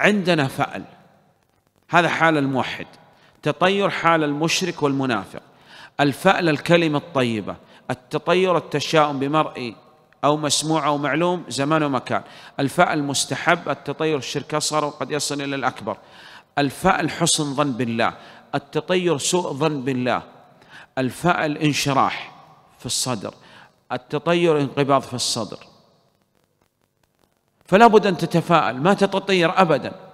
عندنا فأل هذا حال الموحد تطير حال المشرك والمنافق الفأل الكلمة الطيبة التطير التشاؤم بمرئي أو مسموع أو معلوم زمان ومكان الفأل مستحب التطير الشرك أصغر وقد يصل إلى الأكبر الفأل حسن ظن بالله التطير سوء ظن بالله الفأل انشراح في الصدر التطير انقباض في الصدر فلا بد أن تتفائل ما تتطير أبدا